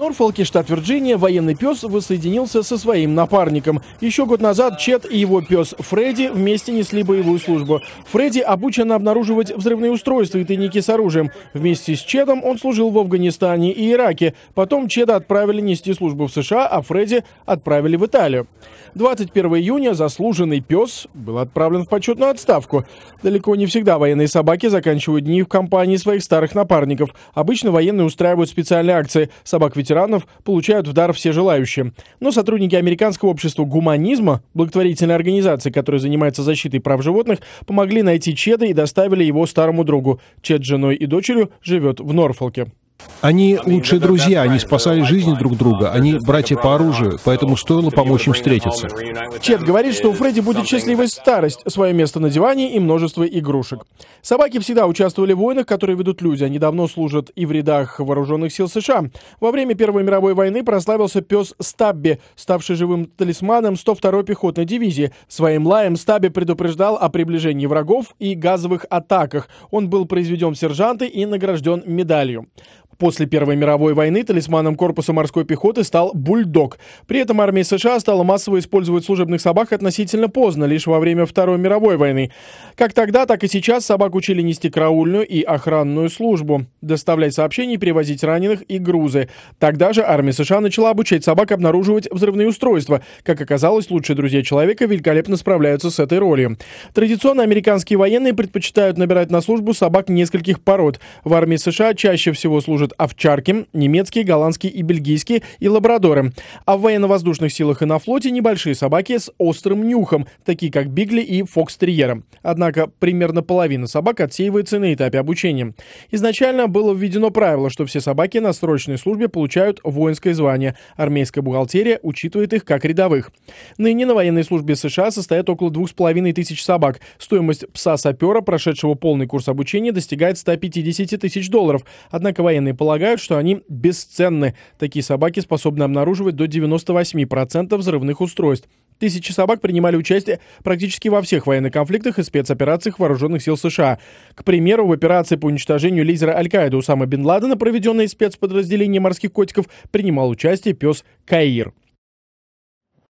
Норфолке, штат Вирджиния, военный пес воссоединился со своим напарником. Еще год назад Чет и его пес Фредди вместе несли боевую службу. Фредди обучен обнаруживать взрывные устройства и тайники с оружием. Вместе с Чедом он служил в Афганистане и Ираке. Потом Чеда отправили нести службу в США, а Фредди отправили в Италию. 21 июня заслуженный пес был отправлен в почетную отставку. Далеко не всегда военные собаки заканчивают дни в компании своих старых напарников. Обычно военные устраивают специальные акции. Собак-ветеранов ветеранов получают в дар все желающие. Но сотрудники Американского общества гуманизма, благотворительной организации, которая занимается защитой прав животных, помогли найти Чеда и доставили его старому другу. Чед с женой и дочерью живет в Норфолке. Они лучшие друзья, они спасали жизни друг друга, они братья по оружию, поэтому стоило помочь им встретиться. Чет говорит, что у Фредди будет счастливая старость, свое место на диване и множество игрушек. Собаки всегда участвовали в войнах, которые ведут люди. Они давно служат и в рядах вооруженных сил США. Во время Первой мировой войны прославился пес Стабби, ставший живым талисманом 102-й пехотной дивизии. Своим лаем Стабби предупреждал о приближении врагов и газовых атаках. Он был произведен в сержанты и награжден медалью после Первой мировой войны талисманом корпуса морской пехоты стал бульдог. При этом армия США стала массово использовать служебных собак относительно поздно, лишь во время Второй мировой войны. Как тогда, так и сейчас собак учили нести караульную и охранную службу, доставлять сообщения, перевозить раненых и грузы. Тогда же армия США начала обучать собак обнаруживать взрывные устройства. Как оказалось, лучшие друзья человека великолепно справляются с этой ролью. Традиционно американские военные предпочитают набирать на службу собак нескольких пород. В армии США чаще всего служат овчарки, немецкие, голландские и бельгийские, и лабрадоры. А в военно-воздушных силах и на флоте небольшие собаки с острым нюхом, такие как Бигли и Фокстерьеры. Однако примерно половина собак отсеивается на этапе обучения. Изначально было введено правило, что все собаки на срочной службе получают воинское звание. Армейская бухгалтерия учитывает их как рядовых. Ныне на военной службе США состоят около двух с половиной тысяч собак. Стоимость пса-сапера, прошедшего полный курс обучения, достигает 150 тысяч долларов. Однако военные полагают, полагают, что они бесценны. Такие собаки способны обнаруживать до 98% взрывных устройств. Тысячи собак принимали участие практически во всех военных конфликтах и спецоперациях вооруженных сил США. К примеру, в операции по уничтожению лидера Аль-Каиды Усама Бен Ладена, проведенной спецподразделением морских котиков, принимал участие пес Каир.